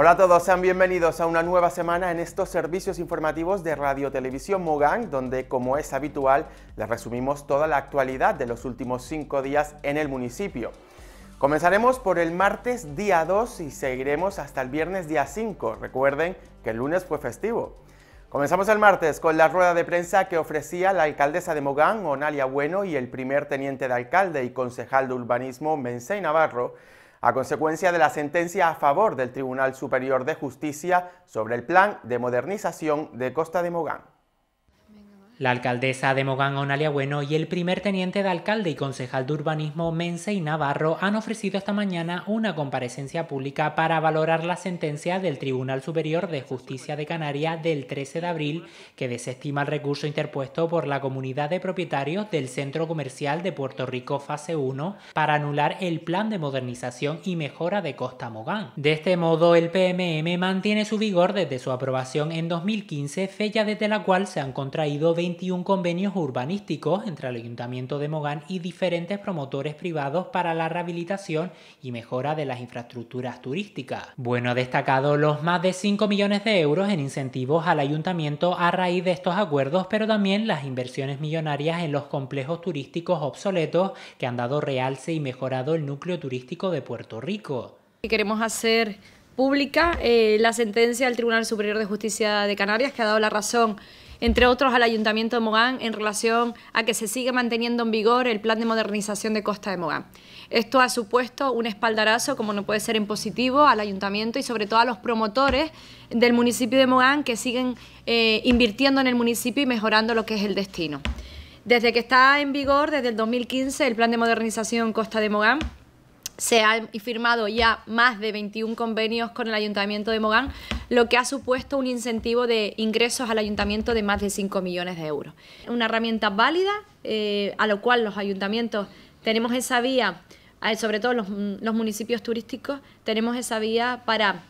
Hola a todos, sean bienvenidos a una nueva semana en estos servicios informativos de Radio Televisión Mogán, donde, como es habitual, les resumimos toda la actualidad de los últimos cinco días en el municipio. Comenzaremos por el martes día 2 y seguiremos hasta el viernes día 5. Recuerden que el lunes fue festivo. Comenzamos el martes con la rueda de prensa que ofrecía la alcaldesa de Mogán, Onalia Bueno, y el primer teniente de alcalde y concejal de urbanismo, Mencé Navarro, a consecuencia de la sentencia a favor del Tribunal Superior de Justicia sobre el plan de modernización de Costa de Mogán la alcaldesa de Mogán, Onalia Bueno, y el primer teniente de alcalde y concejal de urbanismo, Mense y Navarro, han ofrecido esta mañana una comparecencia pública para valorar la sentencia del Tribunal Superior de Justicia de Canarias del 13 de abril, que desestima el recurso interpuesto por la comunidad de propietarios del Centro Comercial de Puerto Rico Fase 1 para anular el plan de modernización y mejora de Costa Mogán. De este modo, el PMM mantiene su vigor desde su aprobación en 2015, fecha desde la cual se han contraído 20 21 convenios urbanísticos entre el Ayuntamiento de Mogán y diferentes promotores privados para la rehabilitación y mejora de las infraestructuras turísticas. Bueno, ha destacado los más de 5 millones de euros en incentivos al Ayuntamiento a raíz de estos acuerdos, pero también las inversiones millonarias en los complejos turísticos obsoletos que han dado realce y mejorado el núcleo turístico de Puerto Rico. Queremos hacer pública eh, la sentencia del Tribunal Superior de Justicia de Canarias que ha dado la razón entre otros al Ayuntamiento de Mogán en relación a que se sigue manteniendo en vigor el plan de modernización de Costa de Mogán. Esto ha supuesto un espaldarazo, como no puede ser en positivo, al Ayuntamiento y sobre todo a los promotores del municipio de Mogán que siguen eh, invirtiendo en el municipio y mejorando lo que es el destino. Desde que está en vigor, desde el 2015, el plan de modernización Costa de Mogán, se han firmado ya más de 21 convenios con el Ayuntamiento de Mogán lo que ha supuesto un incentivo de ingresos al ayuntamiento de más de 5 millones de euros. Una herramienta válida eh, a lo cual los ayuntamientos tenemos esa vía, eh, sobre todo mm, los, municipios turísticos, tenemos esa vía para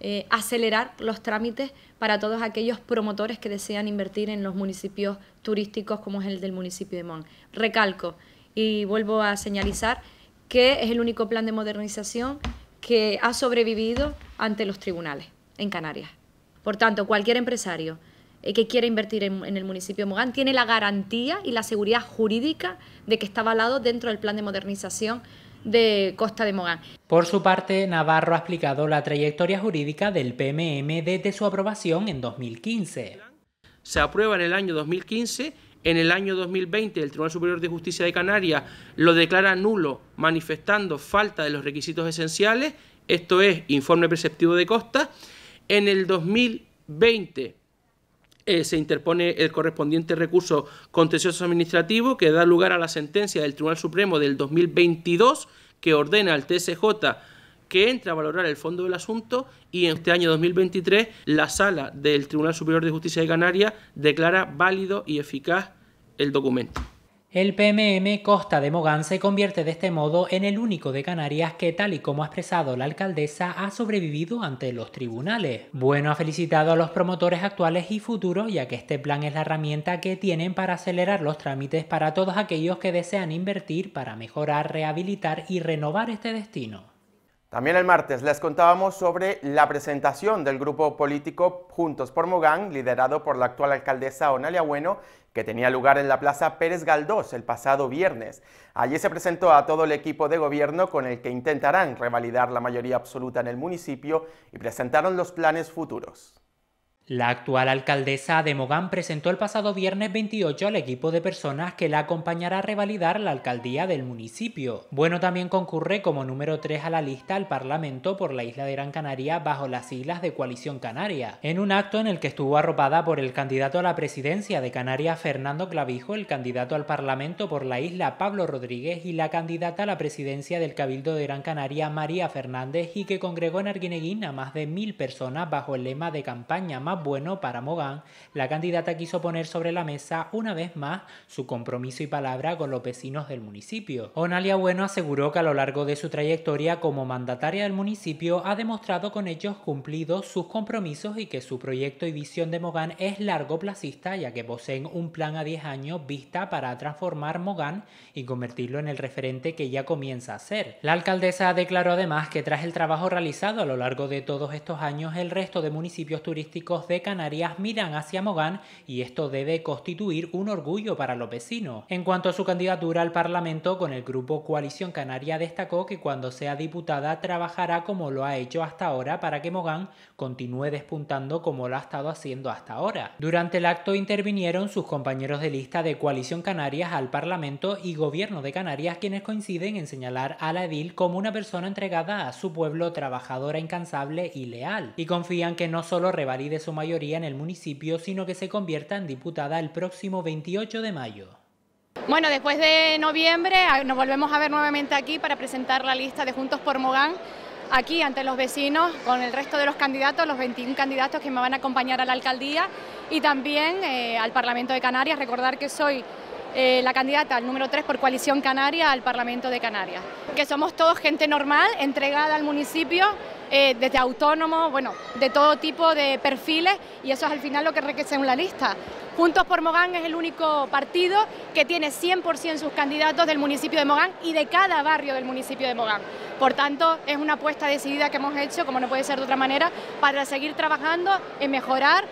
eh, acelerar los trámites para todos aquellos promotores que desean invertir en los municipios turísticos como es el del municipio de Mon. Recalco y vuelvo a señalizar que es el único plan de modernización que ha sobrevivido ante los tribunales en Canarias. Por tanto, cualquier empresario eh, que quiera invertir en, el municipio de Mogán tiene la garantía y la seguridad jurídica de que está avalado dentro del plan de modernización de Costa de Mogán. Por su parte, Navarro ha explicado la trayectoria jurídica del PMM desde su aprobación en 2015. Se aprueba en el año 2015, en el año 2020 el Tribunal Superior de Justicia de Canarias lo declara nulo, manifestando falta de los requisitos esenciales, esto es informe preceptivo de Costa, en el 2020 eh, se interpone el correspondiente recurso contencioso administrativo que da lugar a la sentencia del Tribunal Supremo del 2022 que ordena al TSJ que entre a valorar el fondo del asunto y en este año 2023 la sala del Tribunal Superior de Justicia de Canarias declara válido y eficaz el documento. El PMM Costa de Mogán se convierte de este modo en el único de Canarias que, tal y como ha expresado la alcaldesa, ha sobrevivido ante los tribunales. Bueno ha felicitado a los promotores actuales y futuros, ya que este plan es la herramienta que tienen para acelerar los trámites para todos aquellos que desean invertir para mejorar, rehabilitar y renovar este destino. También el martes les contábamos sobre la presentación del grupo político Juntos por Mogán, liderado por la actual alcaldesa Onalia Bueno, que tenía lugar en la Plaza Pérez Galdós el pasado viernes. Allí se presentó a todo el equipo de gobierno con el que intentarán revalidar la mayoría absoluta en el municipio y presentaron los planes futuros. La actual alcaldesa de Mogán presentó el pasado viernes 28 al equipo de personas que la acompañará a revalidar la alcaldía del municipio. Bueno también concurre como número 3 a la lista al Parlamento por la isla de Gran Canaria bajo las siglas de Coalición Canaria, en un acto en el que estuvo arropada por el candidato a la presidencia de Canarias Fernando Clavijo, el candidato al Parlamento por la isla Pablo Rodríguez y la candidata a la presidencia del Cabildo de Gran Canaria María Fernández y que congregó en Arguineguín a más de mil personas bajo el lema de campaña más bueno para Mogán, la candidata quiso poner sobre la mesa una vez más su compromiso y palabra con los vecinos del municipio. Onalia Bueno aseguró que a lo largo de su trayectoria como mandataria del municipio ha demostrado con ellos cumplidos sus compromisos y que su proyecto y visión de Mogán es largo placista ya que poseen un plan a 10 años vista para transformar Mogán y convertirlo en el referente que ya comienza a ser. La alcaldesa declaró además que tras el trabajo realizado a lo largo de todos estos años el resto de municipios turísticos de Canarias miran hacia Mogán y esto debe constituir un orgullo para los vecinos. En cuanto a su candidatura al Parlamento, con el grupo Coalición Canaria destacó que cuando sea diputada trabajará como lo ha hecho hasta ahora para que Mogán continúe despuntando como lo ha estado haciendo hasta ahora. Durante el acto intervinieron sus compañeros de lista de Coalición Canarias al Parlamento y Gobierno de Canarias, quienes coinciden en señalar a la Edil como una persona entregada a su pueblo, trabajadora incansable y leal, y confían que no solo revalide su mayoría en el municipio, sino que se convierta en diputada el próximo 28 de mayo. Bueno, después de noviembre ah, nos volvemos a ver nuevamente aquí para presentar la lista de Juntos por Mogán aquí ante los vecinos con el resto de los candidatos, los 21 candidatos que me van a acompañar a la alcaldía y también eh, al Parlamento de Canarias. Recordar que soy eh, la candidata al número 3 por Coalición Canaria al Parlamento de Canarias. Que somos todos gente normal, entregada al municipio eh, desde autónomos, bueno, de todo tipo de perfiles y eso es al final lo que enriquece en la lista. Juntos por Mogán es el único partido que tiene 100% sus candidatos del municipio de Mogán y de cada barrio del municipio de Mogán. Por tanto, es una apuesta decidida que hemos hecho, como no puede ser de otra manera, para seguir trabajando en mejorar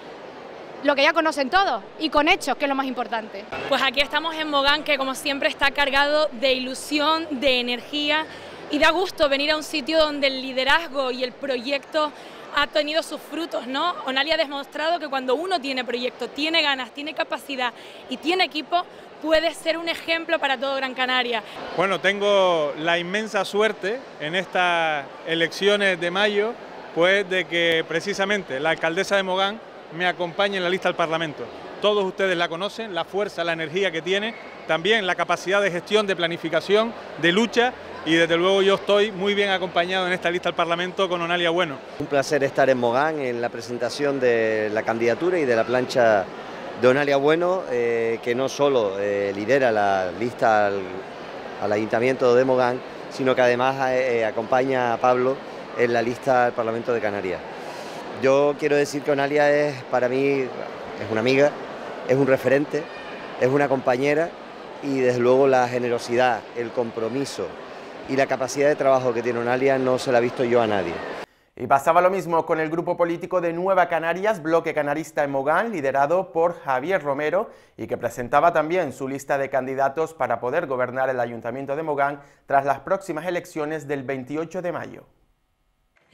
lo que ya conocen todos y con hechos, que es lo más importante. Pues aquí estamos en Mogán, que como siempre está cargado de ilusión, de energía y da gusto venir a un sitio donde el liderazgo y el proyecto ha tenido sus frutos, ¿no? Onalia ha demostrado que cuando uno tiene proyecto, tiene ganas, tiene capacidad y tiene equipo, puede ser un ejemplo para todo Gran Canaria. Bueno, tengo la inmensa suerte en estas elecciones de mayo, pues de que precisamente la alcaldesa de Mogán me acompañe en la lista al Parlamento. Todos ustedes la conocen, la fuerza, la energía que tiene también la capacidad de gestión, de planificación, de lucha y desde luego yo estoy muy bien acompañado en esta lista al Parlamento con Onalia Bueno. Un placer estar en Mogán en la presentación de la candidatura y de la plancha de Onalia Bueno, eh, que no solo eh, lidera la lista al, Ayuntamiento de Mogán, sino que además eh, acompaña a Pablo en la lista al Parlamento de Canarias. Yo quiero decir que Onalia es para mí, es una amiga, es un referente, es una compañera y desde luego la generosidad, el compromiso y la capacidad de trabajo que tiene Unalia no se la ha visto yo a nadie. Y pasaba lo mismo con el grupo político de Nueva Canarias, bloque canarista en Mogán, liderado por Javier Romero, y que presentaba también su lista de candidatos para poder gobernar el ayuntamiento de Mogán tras las próximas elecciones del 28 de mayo.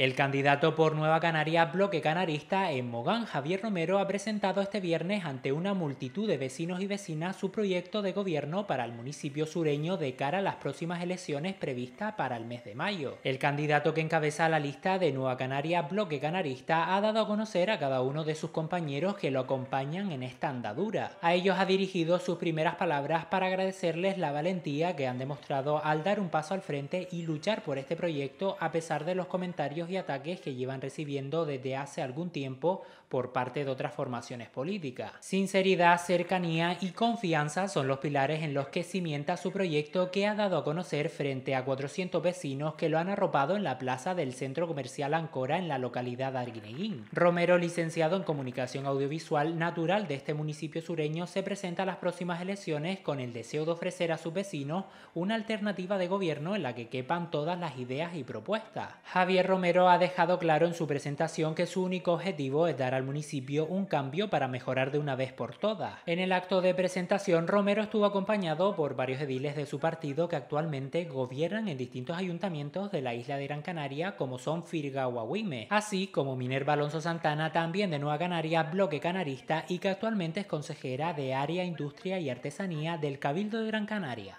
El candidato por Nueva Canaria, bloque canarista en Mogán, Javier Romero, ha presentado este viernes ante una multitud de vecinos y vecinas su proyecto de gobierno para el municipio sureño de cara a las próximas elecciones previstas para el mes de mayo. El candidato que encabeza la lista de Nueva Canaria, bloque canarista, ha dado a conocer a cada uno de sus compañeros que lo acompañan en esta andadura. A ellos ha dirigido sus primeras palabras para agradecerles la valentía que han demostrado al dar un paso al frente y luchar por este proyecto a pesar de los comentarios de ataques que llevan recibiendo desde hace algún tiempo por parte de otras formaciones políticas. Sinceridad, cercanía y confianza son los pilares en los que cimienta su proyecto que ha dado a conocer frente a 400 vecinos que lo han arropado en la plaza del centro comercial Ancora en la localidad de Arguineguín. Romero, licenciado en comunicación audiovisual natural de este municipio sureño, se presenta a las próximas elecciones con el deseo de ofrecer a sus vecinos una alternativa de gobierno en la que quepan todas las ideas y propuestas. Javier Romero ha dejado claro en su presentación que su único objetivo es dar municipio un cambio para mejorar de una vez por todas. En el acto de presentación, Romero estuvo acompañado por varios ediles de su partido que actualmente gobiernan en distintos ayuntamientos de la isla de Gran Canaria, como son Firga Aguime, así como Minerva Alonso Santana, también de Nueva Canaria, bloque canarista y que actualmente es consejera de Área, Industria y Artesanía del Cabildo de Gran Canaria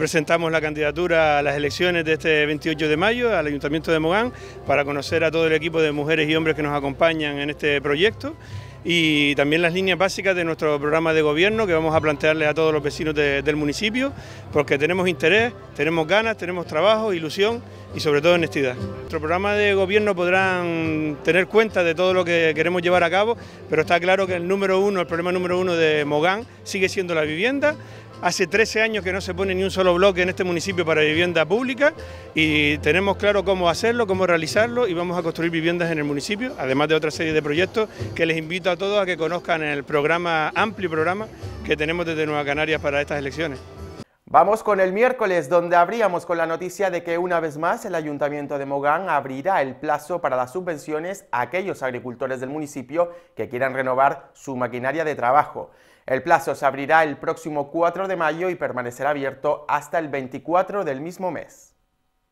presentamos la candidatura a las elecciones de este 28 de mayo al Ayuntamiento de Mogán para conocer a todo el equipo de mujeres y hombres que nos acompañan en este proyecto y también las líneas básicas de nuestro programa de gobierno que vamos a plantearle a todos los vecinos del municipio, porque tenemos interés, tenemos ganas, tenemos trabajo, ilusión y sobre todo honestidad. Nuestro programa de gobierno podrán tener cuenta de todo lo que queremos llevar a cabo, pero está claro que el número uno, el problema número uno de Mogán sigue siendo la vivienda, Hace 13 años que no se pone ni un solo bloque en este municipio para vivienda pública y tenemos claro cómo hacerlo, cómo realizarlo y vamos a construir viviendas en el municipio, además de otra serie de proyectos que les invito a todos a que conozcan el programa, amplio programa que tenemos desde Nueva Canarias para estas elecciones. Vamos con el miércoles, donde abríamos con la noticia de que una vez más el Ayuntamiento de Mogán abrirá el plazo para las subvenciones a aquellos agricultores del municipio que quieran renovar su maquinaria de trabajo. El plazo se abrirá el próximo 4 de mayo y permanecerá abierto hasta el 24 del mismo mes.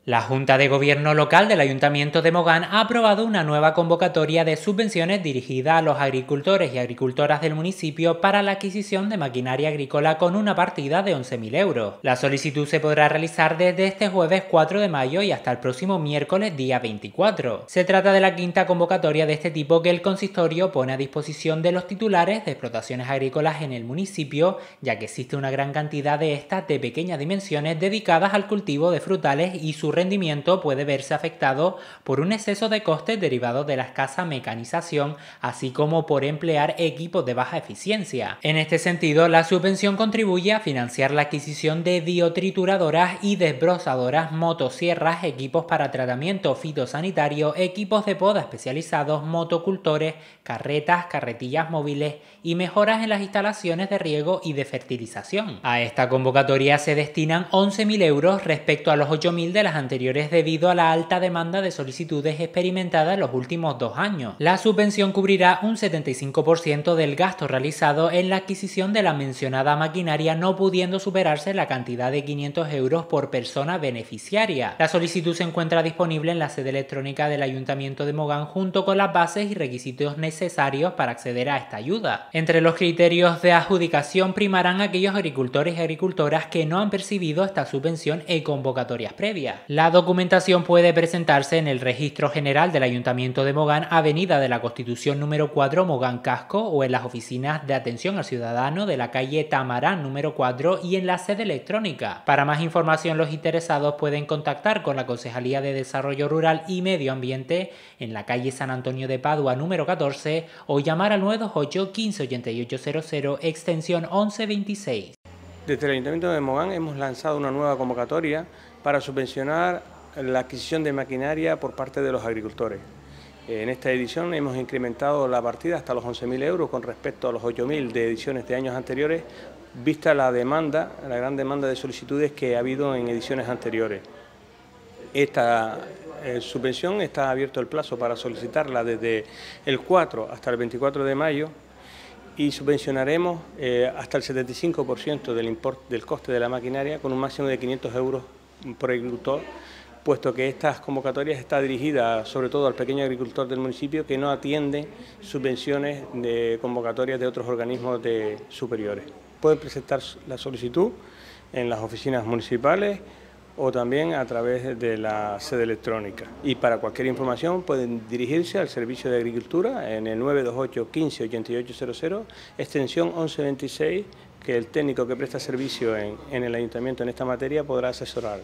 La Junta de Gobierno Local del Ayuntamiento de Mogán ha aprobado una nueva convocatoria de subvenciones dirigida a los agricultores y agricultoras del municipio para la adquisición de maquinaria agrícola con una partida de 11.000 euros. La solicitud se podrá realizar desde este jueves 4 de mayo y hasta el próximo miércoles día 24. Se trata de la quinta convocatoria de este tipo que el consistorio pone a disposición de los titulares de explotaciones agrícolas en el municipio, ya que existe una gran cantidad de estas de pequeñas dimensiones dedicadas al cultivo de frutales y su rendimiento puede verse afectado por un exceso de costes derivado de la escasa mecanización, así como por emplear equipos de baja eficiencia. En este sentido, la subvención contribuye a financiar la adquisición de biotrituradoras y desbrozadoras, motosierras, equipos para tratamiento fitosanitario, equipos de poda especializados, motocultores, carretas, carretillas móviles y mejoras en las instalaciones de riego y de fertilización. A esta convocatoria se destinan 11.000 euros respecto a los 8.000 de las anteriores debido a la alta demanda de solicitudes experimentada en los últimos dos años. La subvención cubrirá un 75% del gasto realizado en la adquisición de la mencionada maquinaria no pudiendo superarse la cantidad de 500 euros por persona beneficiaria. La solicitud se encuentra disponible en la sede electrónica del Ayuntamiento de Mogán junto con las bases y requisitos necesarios para acceder a esta ayuda. Entre los criterios de adjudicación primarán aquellos agricultores y agricultoras que no han percibido esta subvención en convocatorias previas. La documentación puede presentarse en el Registro General del Ayuntamiento de Mogán, Avenida de la Constitución número 4, Mogán Casco, o en las oficinas de atención al ciudadano de la calle Tamarán número 4 y en la sede electrónica. Para más información, los interesados pueden contactar con la Concejalía de Desarrollo Rural y Medio Ambiente en la calle San Antonio de Padua número 14 o llamar al 928 15 8800 extensión 1126. Desde el Ayuntamiento de Mogán hemos lanzado una nueva convocatoria para subvencionar la adquisición de maquinaria por parte de los agricultores. En esta edición hemos incrementado la partida hasta los 11.000 euros con respecto a los 8.000 de ediciones de años anteriores, vista la demanda, la gran demanda de solicitudes que ha habido en ediciones anteriores. Esta eh, subvención está abierto el plazo para solicitarla desde el 4 hasta el 24 de mayo y subvencionaremos eh, hasta el 75% del, importe del coste de la maquinaria con un máximo de 500 euros por agricultor, puesto que estas convocatorias están dirigidas sobre todo al pequeño agricultor del municipio que no atiende subvenciones de convocatorias de otros organismos de superiores. Pueden presentar la solicitud en las oficinas municipales o también a través de la sede electrónica. Y para cualquier información pueden dirigirse al Servicio de Agricultura en el 928 15 extensión 1126, que el técnico que presta servicio en, en el ayuntamiento en esta materia podrá asesorar.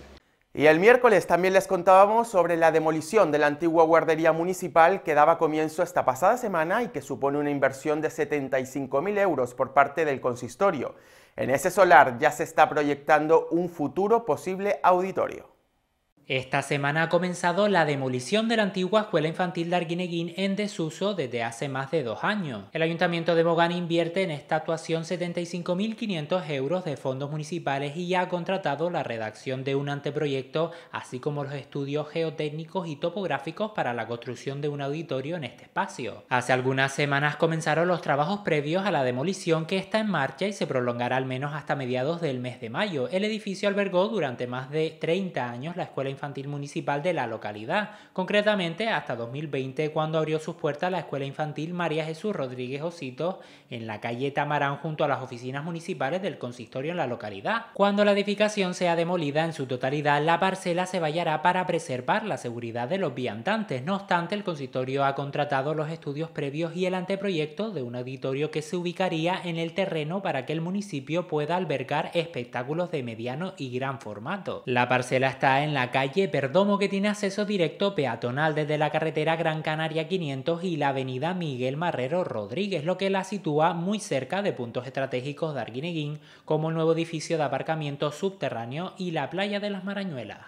Y el miércoles también les contábamos sobre la demolición de la antigua guardería municipal que daba comienzo esta pasada semana y que supone una inversión de 75.000 euros por parte del consistorio. En ese solar ya se está proyectando un futuro posible auditorio. Esta semana ha comenzado la demolición de la antigua escuela infantil de Arguineguín en desuso desde hace más de dos años. El ayuntamiento de Bogán invierte en esta actuación 75.500 euros de fondos municipales y ya ha contratado la redacción de un anteproyecto, así como los estudios geotécnicos y topográficos para la construcción de un auditorio en este espacio. Hace algunas semanas comenzaron los trabajos previos a la demolición que está en marcha y se prolongará al menos hasta mediados del mes de mayo. El edificio albergó durante más de 30 años la escuela infantil municipal de la localidad, concretamente hasta 2020 cuando abrió sus puertas la Escuela Infantil María Jesús Rodríguez Osito en la calle Tamarán junto a las oficinas municipales del consistorio en la localidad. Cuando la edificación sea demolida en su totalidad, la parcela se vallará para preservar la seguridad de los viandantes. No obstante, el consistorio ha contratado los estudios previos y el anteproyecto de un auditorio que se ubicaría en el terreno para que el municipio pueda albergar espectáculos de mediano y gran formato. La parcela está en la calle calle Perdomo que tiene acceso directo peatonal desde la carretera Gran Canaria 500 y la avenida Miguel Marrero Rodríguez, lo que la sitúa muy cerca de puntos estratégicos de Arguineguín, como el nuevo edificio de aparcamiento subterráneo y la playa de las Marañuelas.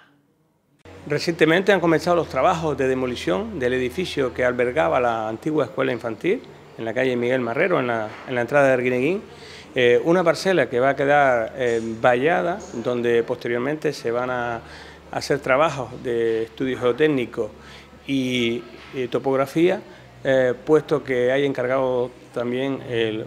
Recientemente han comenzado los trabajos de demolición del edificio que albergaba la antigua escuela infantil en la calle Miguel Marrero, en la, entrada de Arguineguín, eh, una parcela que va a quedar eh, vallada, donde posteriormente se van a hacer trabajos de estudio geotécnico y eh, topografía, eh, puesto que hay encargado también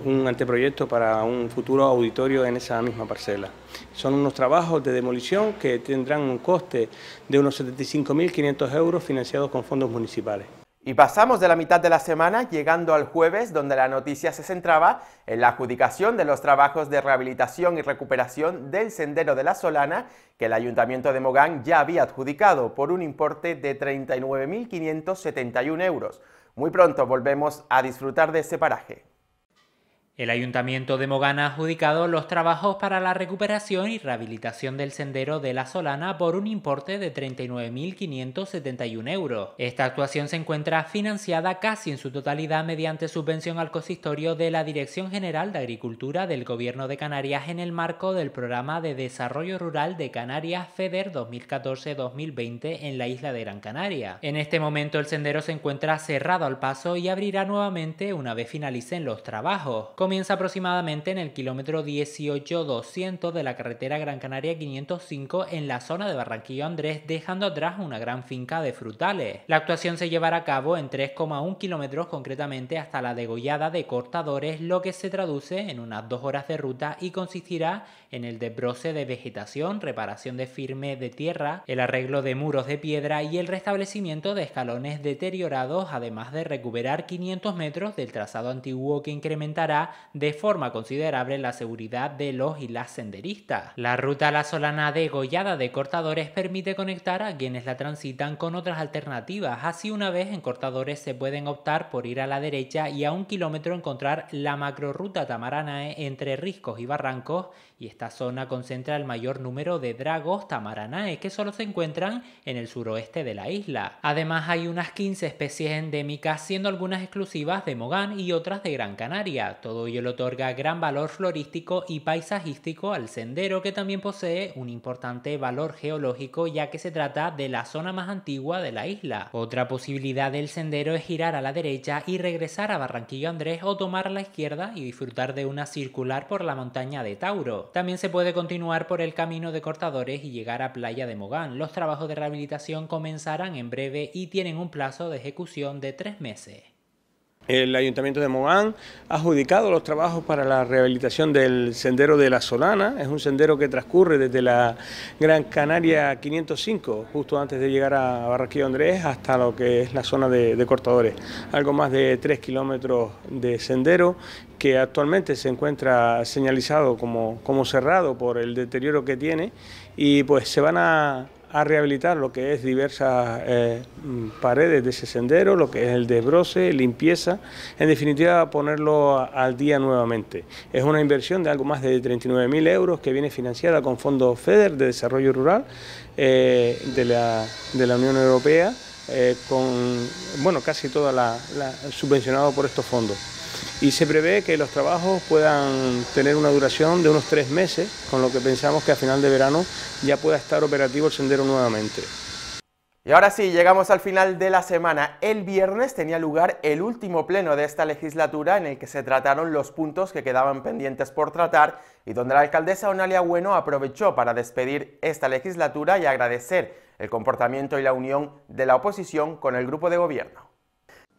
un anteproyecto para un futuro auditorio en esa misma parcela. Son unos trabajos de demolición que tendrán un coste de unos 75.500 euros financiados con fondos municipales. Y pasamos de la mitad de la semana llegando al jueves, donde la noticia se centraba en la adjudicación de los trabajos de rehabilitación y recuperación del sendero de la Solana, que el ayuntamiento de Mogán ya había adjudicado por un importe de 39.571 euros. Muy pronto volvemos a disfrutar de ese paraje. El Ayuntamiento de Mogana ha adjudicado los trabajos para la recuperación y rehabilitación del sendero de La Solana por un importe de 39.571 euros. Esta actuación se encuentra financiada casi en su totalidad mediante subvención al consistorio de la Dirección General de Agricultura del Gobierno de Canarias en el marco del Programa de Desarrollo Rural de Canarias FEDER 2014-2020 en la isla de Gran Canaria. En este momento el sendero se encuentra cerrado al paso y abrirá nuevamente una vez finalicen los trabajos comienza aproximadamente en el kilómetro 18200 de la carretera Gran Canaria 505 en la zona de Barranquillo Andrés, dejando atrás una gran finca de frutales. La actuación se llevará a cabo en 3,1 kilómetros, concretamente hasta la degollada de cortadores, lo que se traduce en unas dos horas de ruta y consistirá en el desbroce de vegetación, reparación de firme de tierra, el arreglo de muros de piedra y el restablecimiento de escalones deteriorados, además de recuperar 500 metros del trazado antiguo que incrementará de forma considerable la seguridad de los y las senderistas. La ruta La Solana degollada de cortadores permite conectar a quienes la transitan con otras alternativas, así una vez en cortadores se pueden optar por ir a la derecha y a un kilómetro encontrar la ruta Tamaranae entre riscos y barrancos y esta zona concentra el mayor número de dragos tamaranae que solo se encuentran en el suroeste de la isla. Además hay unas 15 especies endémicas, siendo algunas exclusivas de Mogán y otras de Gran Canaria. Todo ello le otorga gran valor florístico y paisajístico al sendero que también posee un importante valor geológico ya que se trata de la zona más antigua de la isla. Otra posibilidad del sendero es girar a la derecha y regresar a Barranquillo Andrés o tomar la izquierda y disfrutar de una circular por la montaña de Tauro. También se puede continuar por el camino de Cortadores y llegar a Playa de Mogán. Los trabajos de rehabilitación comenzarán en breve y tienen un plazo de ejecución de tres meses. El Ayuntamiento de Mogán ha adjudicado los trabajos para la rehabilitación del sendero de la Solana. Es un sendero que transcurre desde la Gran Canaria 505, justo antes de llegar a Barraquillo Andrés, hasta lo que es la zona de, cortadores. Algo más de 3 kilómetros de sendero que actualmente se encuentra señalizado como, como cerrado por el deterioro que tiene y pues se van a a rehabilitar lo que es diversas eh, paredes de ese sendero, lo que es el desbroce, limpieza, en definitiva ponerlo al día nuevamente. Es una inversión de algo más de 39.000 euros que viene financiada con fondos FEDER de Desarrollo Rural eh, de, la, Unión Europea, eh, con bueno, casi toda la subvencionado por estos fondos y se prevé que los trabajos puedan tener una duración de unos tres meses, con lo que pensamos que a final de verano ya pueda estar operativo el sendero nuevamente. Y ahora sí, llegamos al final de la semana. El viernes tenía lugar el último pleno de esta legislatura en el que se trataron los puntos que quedaban pendientes por tratar y donde la alcaldesa Onalia Bueno aprovechó para despedir esta legislatura y agradecer el comportamiento y la unión de la oposición con el grupo de gobierno.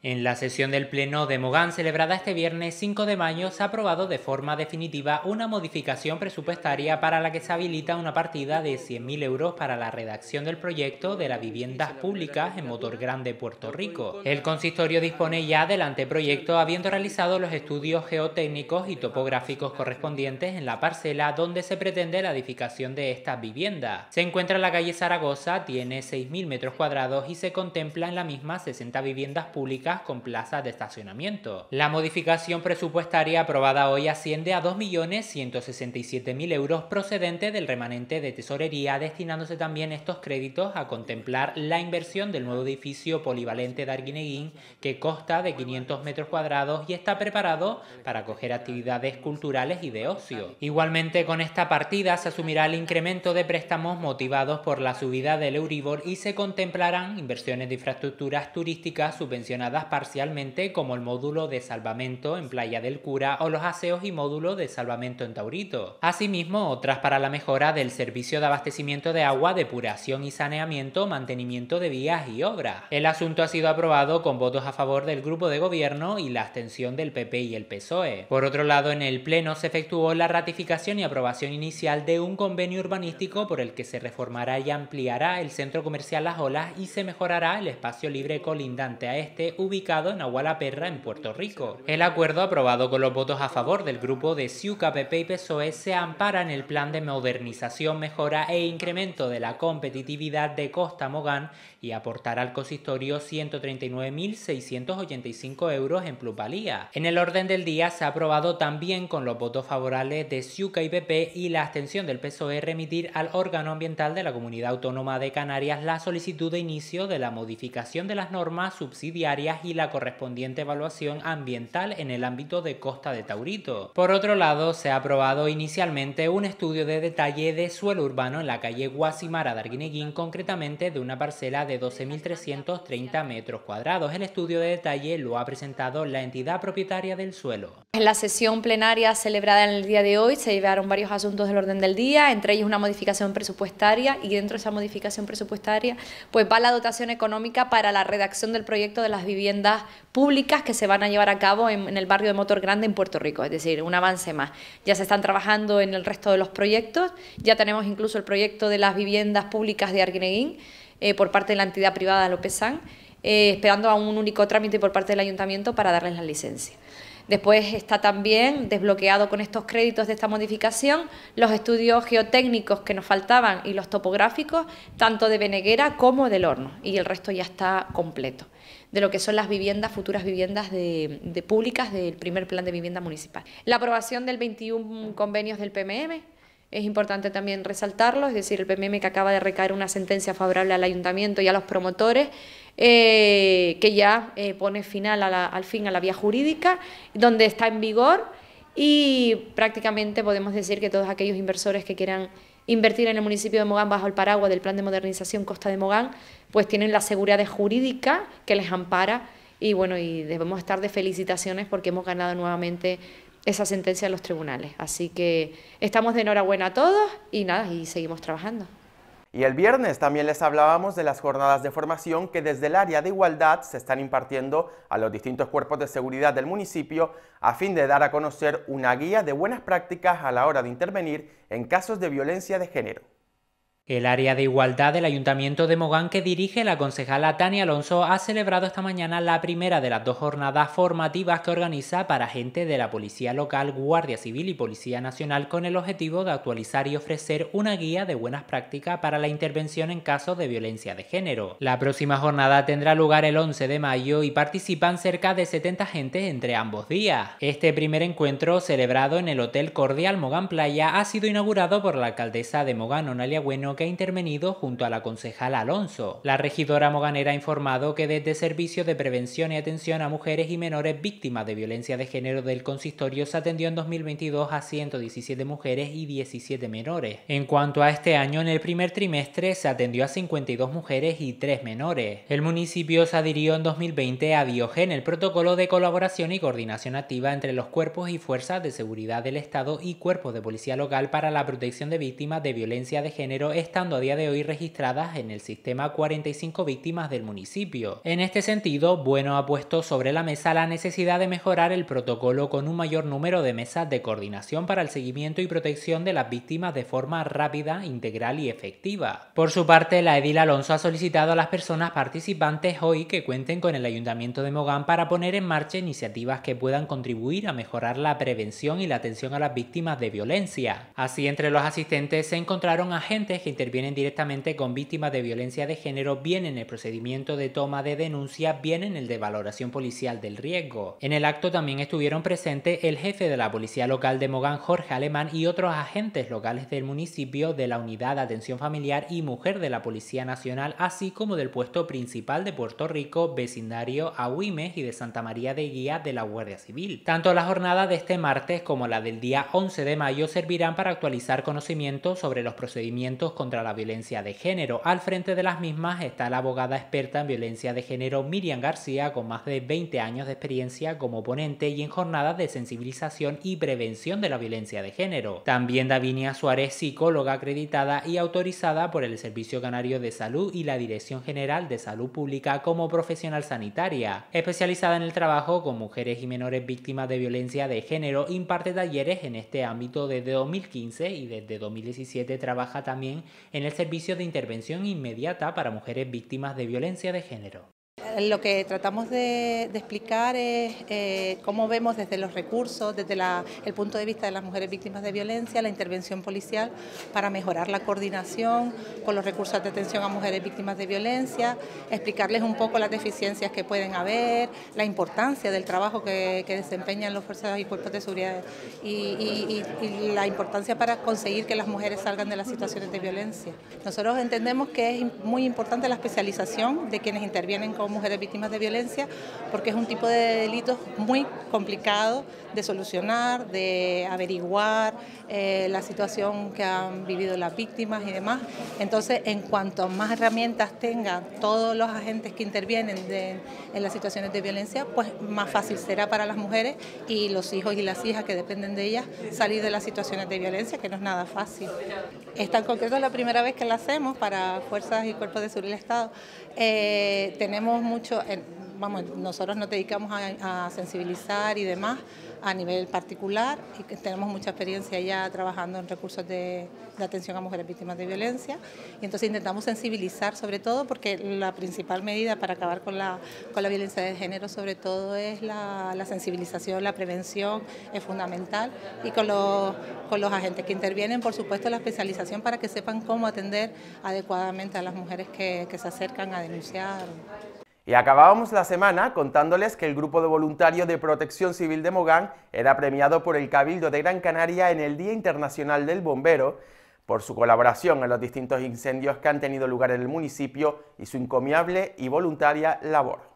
En la sesión del Pleno de Mogán celebrada este viernes 5 de mayo se ha aprobado de forma definitiva una modificación presupuestaria para la que se habilita una partida de 100.000 euros para la redacción del proyecto de las viviendas públicas en Motor Grande, Puerto Rico. El consistorio dispone ya del anteproyecto habiendo realizado los estudios geotécnicos y topográficos correspondientes en la parcela donde se pretende la edificación de estas viviendas. Se encuentra en la calle Zaragoza, tiene 6.000 metros cuadrados y se contempla en la misma 60 viviendas públicas con plazas de estacionamiento. La modificación presupuestaria aprobada hoy asciende a 2.167.000 euros procedente del remanente de tesorería, destinándose también estos créditos a contemplar la inversión del nuevo edificio polivalente de Arguineguín, que consta de 500 metros cuadrados y está preparado para acoger actividades culturales y de ocio. Igualmente, con esta partida se asumirá el incremento de préstamos motivados por la subida del Euribor y se contemplarán inversiones de infraestructuras turísticas subvencionadas parcialmente como el módulo de salvamento en Playa del Cura o los aseos y módulo de salvamento en Taurito. Asimismo, otras para la mejora del servicio de abastecimiento de agua, depuración y saneamiento, mantenimiento de vías y obras. El asunto ha sido aprobado con votos a favor del grupo de gobierno y la abstención del PP y el PSOE. Por otro lado, en el Pleno se efectuó la ratificación y aprobación inicial de un convenio urbanístico por el que se reformará y ampliará el centro comercial Las Olas y se mejorará el espacio libre colindante a este, ubicado en Perra, en Puerto Rico. El acuerdo aprobado con los votos a favor del grupo de CIUCA, PP y PSOE se ampara en el plan de modernización, mejora e incremento de la competitividad de Costa Mogán y aportar al consistorio 139.685 euros en plusvalía. En el orden del día se ha aprobado también con los votos favorables de Ciuca y PP y la abstención del PSOE remitir al órgano ambiental de la Comunidad Autónoma de Canarias la solicitud de inicio de la modificación de las normas subsidiarias y la correspondiente evaluación ambiental en el ámbito de Costa de Taurito. Por otro lado, se ha aprobado inicialmente un estudio de detalle de suelo urbano en la calle Guasimara de Arguineguín, concretamente de una parcela de de 12.330 metros cuadrados. El estudio de detalle lo ha presentado la entidad propietaria del suelo. En la sesión plenaria celebrada en el día de hoy se llevaron varios asuntos del orden del día, entre ellos una modificación presupuestaria y dentro de esa modificación presupuestaria pues va la dotación económica para la redacción del proyecto de las viviendas públicas que se van a llevar a cabo en, en el barrio de Motor Grande en Puerto Rico, es decir, un avance más. Ya se están trabajando en el resto de los proyectos, ya tenemos incluso el proyecto de las viviendas públicas de Arguineguín eh, por parte de la entidad privada López eh, esperando a un único trámite por parte del ayuntamiento para darles la licencia. Después está también desbloqueado con estos créditos de esta modificación los estudios geotécnicos que nos faltaban y los topográficos, tanto de Beneguera como del horno, y el resto ya está completo, de lo que son las viviendas, futuras viviendas públicas del primer plan de vivienda municipal. La aprobación del 21 convenios del PMM, es importante también resaltarlo, es decir, el PMM que acaba de recaer una sentencia favorable al ayuntamiento y a los promotores, eh, que ya eh, pone final al fin a la vía jurídica, donde está en vigor y prácticamente podemos decir que todos aquellos inversores que quieran invertir en el municipio de Mogán bajo el paraguas del Plan de Modernización Costa de Mogán, pues tienen la seguridad jurídica que les ampara y bueno, y debemos estar de felicitaciones porque hemos ganado nuevamente esa sentencia en los tribunales. Así que estamos de enhorabuena a todos y nada, y seguimos trabajando. Y el viernes también les hablábamos de las jornadas de formación que desde el área de igualdad se están impartiendo a los distintos cuerpos de seguridad del municipio a fin de dar a conocer una guía de buenas prácticas a la hora de intervenir en casos de violencia de género. El área de igualdad del Ayuntamiento de Mogán que dirige la concejala Tania Alonso ha celebrado esta mañana la primera de las dos jornadas formativas que organiza para gente de la Policía Local, Guardia Civil y Policía Nacional con el objetivo de actualizar y ofrecer una guía de buenas prácticas para la intervención en casos de violencia de género. La próxima jornada tendrá lugar el 11 de mayo y participan cerca de 70 gentes entre ambos días. Este primer encuentro, celebrado en el Hotel Cordial Mogán Playa, ha sido inaugurado por la alcaldesa de Mogán, Onalia Bueno, ha intervenido junto a la concejal Alonso. La regidora Moganera ha informado que desde Servicio de Prevención y Atención a Mujeres y Menores Víctimas de Violencia de Género del Consistorio se atendió en 2022 a 117 mujeres y 17 menores. En cuanto a este año, en el primer trimestre se atendió a 52 mujeres y 3 menores. El municipio se adhirió en 2020 a Biogen, el protocolo de colaboración y coordinación activa entre los cuerpos y fuerzas de seguridad del Estado y cuerpos de policía local para la protección de víctimas de violencia de género estando a día de hoy registradas en el sistema 45 víctimas del municipio. En este sentido, Bueno ha puesto sobre la mesa la necesidad de mejorar el protocolo con un mayor número de mesas de coordinación para el seguimiento y protección de las víctimas de forma rápida, integral y efectiva. Por su parte, la Edil Alonso ha solicitado a las personas participantes hoy que cuenten con el Ayuntamiento de Mogán para poner en marcha iniciativas que puedan contribuir a mejorar la prevención y la atención a las víctimas de violencia. Así, entre los asistentes se encontraron agentes que intervienen directamente con víctimas de violencia de género, bien en el procedimiento de toma de denuncia, bien en el de valoración policial del riesgo. En el acto también estuvieron presentes el jefe de la policía local de Mogán, Jorge Alemán, y otros agentes locales del municipio de la Unidad de Atención Familiar y Mujer de la Policía Nacional, así como del puesto principal de Puerto Rico, vecindario Huimes y de Santa María de Guía de la Guardia Civil. Tanto la jornada de este martes como la del día 11 de mayo servirán para actualizar conocimientos sobre los procedimientos contra la violencia de género. Al frente de las mismas está la abogada experta en violencia de género Miriam García, con más de 20 años de experiencia como ponente y en jornadas de sensibilización y prevención de la violencia de género. También Davinia Suárez, psicóloga acreditada y autorizada por el Servicio Canario de Salud y la Dirección General de Salud Pública como profesional sanitaria. Especializada en el trabajo con mujeres y menores víctimas de violencia de género, imparte talleres en este ámbito desde 2015 y desde 2017 trabaja también en el Servicio de Intervención Inmediata para Mujeres Víctimas de Violencia de Género lo que tratamos de, explicar es eh, cómo vemos desde los recursos, desde el punto de vista de las mujeres víctimas de violencia, la intervención policial para mejorar la coordinación con los recursos de atención a mujeres víctimas de violencia, explicarles un poco las deficiencias que pueden haber, la importancia del trabajo que, desempeñan los fuerzas y cuerpos de seguridad y, y la importancia para conseguir que las mujeres salgan de las situaciones de violencia. Nosotros entendemos que es muy importante la especialización de quienes intervienen como mujeres víctimas de violencia, porque es un tipo de delitos muy complicado de solucionar, de averiguar eh, la situación que han vivido las víctimas y demás. Entonces, en cuanto más herramientas tengan todos los agentes que intervienen en las situaciones de violencia, pues más fácil será para las mujeres y los hijos y las hijas que dependen de ellas salir de las situaciones de violencia, que no es nada fácil. Esta en concreto es la primera vez que la hacemos para fuerzas y cuerpos de seguridad del Estado eh, tenemos mucho, vamos, nosotros nos dedicamos a, sensibilizar y demás a nivel particular y tenemos mucha experiencia ya trabajando en recursos de, atención a mujeres víctimas de violencia y entonces intentamos sensibilizar sobre todo porque la principal medida para acabar con la, violencia de género sobre todo es la, sensibilización, la prevención es fundamental y con los, con los agentes que intervienen por supuesto la especialización para que sepan cómo atender adecuadamente a las mujeres que, que se acercan a denunciar. Y acabábamos la semana contándoles que el grupo de voluntarios de protección civil de Mogán era premiado por el Cabildo de Gran Canaria en el Día Internacional del Bombero por su colaboración en los distintos incendios que han tenido lugar en el municipio y su encomiable y voluntaria labor.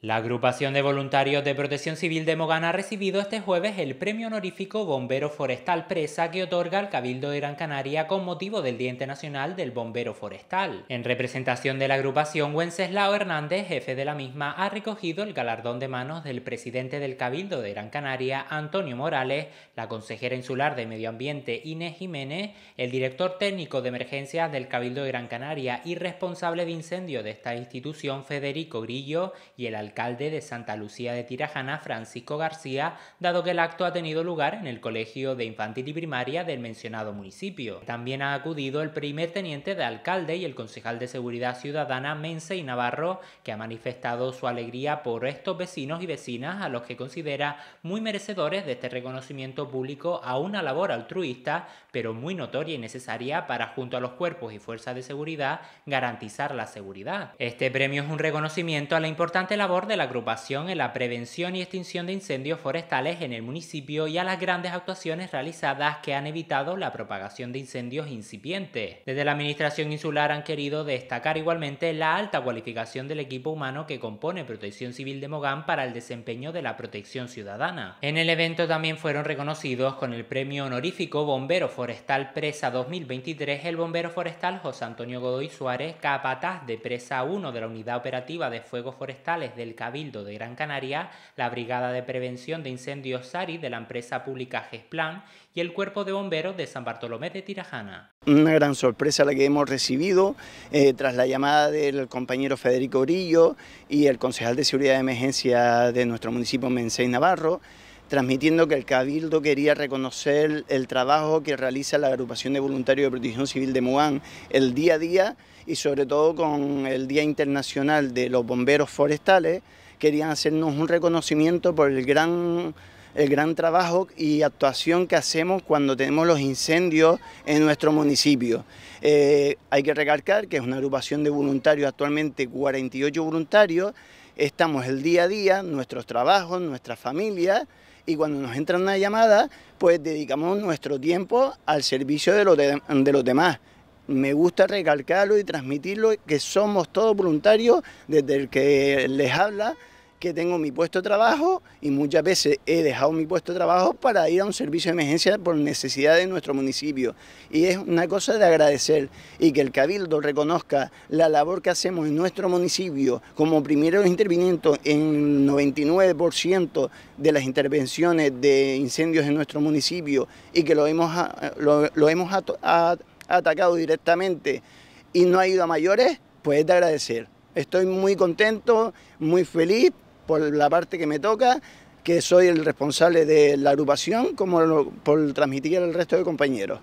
La agrupación de voluntarios de protección civil de Mogán ha recibido este jueves el premio honorífico Bombero Forestal Presa que otorga el Cabildo de Gran Canaria con motivo del Día Nacional del Bombero Forestal. En representación de la agrupación, Wenceslao Hernández, jefe de la misma, ha recogido el galardón de manos del presidente del Cabildo de Gran Canaria, Antonio Morales, la consejera insular de Medio Ambiente, Inés Jiménez, el director técnico de emergencias del Cabildo de Gran Canaria y responsable de incendio de esta institución, Federico Grillo, y el alcalde de Santa Lucía de Tirajana, Francisco García, dado que el acto ha tenido lugar en el Colegio de Infantil y Primaria del mencionado municipio. También ha acudido el primer teniente de alcalde y el concejal de Seguridad Ciudadana Mense y Navarro, que ha manifestado su alegría por estos vecinos y vecinas a los que considera muy merecedores de este reconocimiento público a una labor altruista, pero muy notoria y necesaria para, junto a los cuerpos y fuerzas de seguridad, garantizar la seguridad. Este premio es un reconocimiento a la importante labor de la agrupación en la prevención y extinción de incendios forestales en el municipio y a las grandes actuaciones realizadas que han evitado la propagación de incendios incipientes. Desde la Administración Insular han querido destacar igualmente la alta cualificación del equipo humano que compone Protección Civil de Mogán para el desempeño de la protección ciudadana. En el evento también fueron reconocidos con el premio honorífico Bombero Forestal Presa 2023 el bombero forestal José Antonio Godoy Suárez, capataz de Presa 1 de la Unidad Operativa de Fuegos Forestales del el Cabildo de Gran Canaria, la Brigada de Prevención de Incendios SARI de la empresa pública GESPLAN y el Cuerpo de Bomberos de San Bartolomé de Tirajana. Una gran sorpresa la que hemos recibido eh, tras la llamada del compañero Federico Orillo y el concejal de Seguridad de Emergencia de nuestro municipio, Mensey Navarro, transmitiendo que el Cabildo quería reconocer el trabajo que realiza la Agrupación de Voluntarios de Protección Civil de Muán el día a día y sobre todo con el Día Internacional de los Bomberos Forestales, querían hacernos un reconocimiento por el gran el gran trabajo y actuación que hacemos cuando tenemos los incendios en nuestro municipio. Eh, hay que recalcar que es una agrupación de voluntarios, actualmente 48 voluntarios, estamos el día a día, nuestros trabajos, nuestras familias, y cuando nos entra una llamada, pues dedicamos nuestro tiempo al servicio de los, los demás. Me gusta recalcarlo y transmitirlo que somos todos voluntarios, desde el que les habla que tengo mi puesto de trabajo y muchas veces he dejado mi puesto de trabajo para ir a un servicio de emergencia por necesidad de nuestro municipio. Y es una cosa de agradecer y que el Cabildo reconozca la labor que hacemos en nuestro municipio como primeros intervinientes en 99% de las intervenciones de incendios en nuestro municipio y que lo hemos, lo, hemos atacado directamente y no ha ido a mayores, pues es de agradecer. Estoy muy contento, muy feliz por la parte que me toca, que soy el responsable de la agrupación, como por transmitir al resto de compañeros.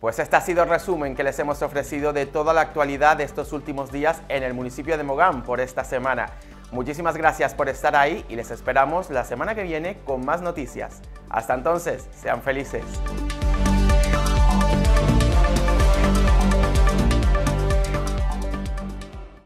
Pues este ha sido el resumen que les hemos ofrecido de toda la actualidad de estos últimos días en el municipio de Mogán por esta semana. Muchísimas gracias por estar ahí y les esperamos la semana que viene con más noticias. Hasta entonces, sean felices.